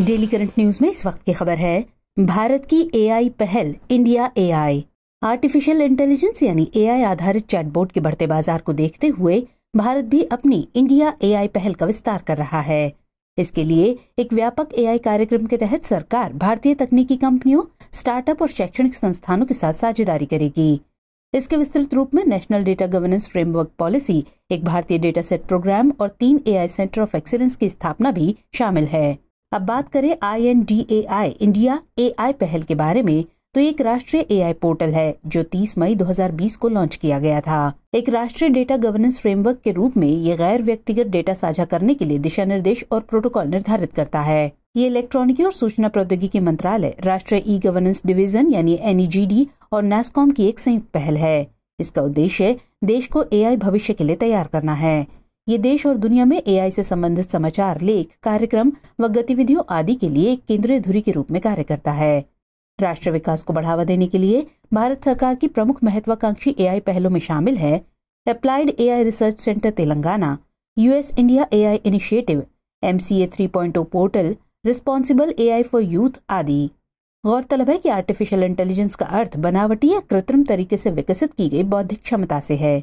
daily current news में इस वक्त की खबर है भारत की एआई पहल इंडिया एआई आर्टिफिशियल इंटेलिजेंस यानी एआई आधारित चैटबोर्ड के बढ़ते बाजार को देखते हुए भारत भी अपनी इंडिया एआई पहल का विस्तार कर रहा है इसके लिए एक व्यापक एआई कार्यक्रम के तहत सरकार भारतीय तकनीकी कंपनियों स्टार्टअप और शैक्षणिक संस्थानों के साथ साझेदारी करेगी इसके विस्तृत रूप में national data governance framework policy एक भारतीय डेटा सेट प्रोग्राम और तीन एआई सेंटर ऑफ एक्सीलेंस की स्थापना भी शामिल है अब बात करें I N D A I India A I पहल के बारे में तो एक राष्ट्रीय ए आई पोर्टल है जो 30 मई 2020 को लॉन्च किया गया था एक राष्ट्रीय डेटा गवर्नेंस फ्रेमवर्क के रूप में ये गैर व्यक्तिगत डेटा साझा करने के लिए दिशा निर्देश और प्रोटोकॉल निर्धारित करता है ये इलेक्ट्रॉनिकी और सूचना प्रौद्योगिकी मंत्रालय राष्ट्रीय ई गवर्नेंस डिवीजन यानी एन e और नेस्कॉम की एक संयुक्त पहल है इसका उद्देश्य देश को ए भविष्य के लिए तैयार करना है ये देश और दुनिया में एआई से संबंधित समाचार लेख कार्यक्रम व गतिविधियों आदि के लिए एक केंद्रीय धुरी के रूप में कार्य करता है राष्ट्र विकास को बढ़ावा देने के लिए भारत सरकार की प्रमुख महत्वाकांक्षी एआई पहलों में शामिल है applied AI research centre Telangana US India AI initiative M C portal responsible A for youth आदि गौरतलब है कि आर्टिफिशियल इंटेलिजेंस का अर्थ बनावटी या कृत्रिम तरीके से विकसित की गई बौद्धिक क्षमता से है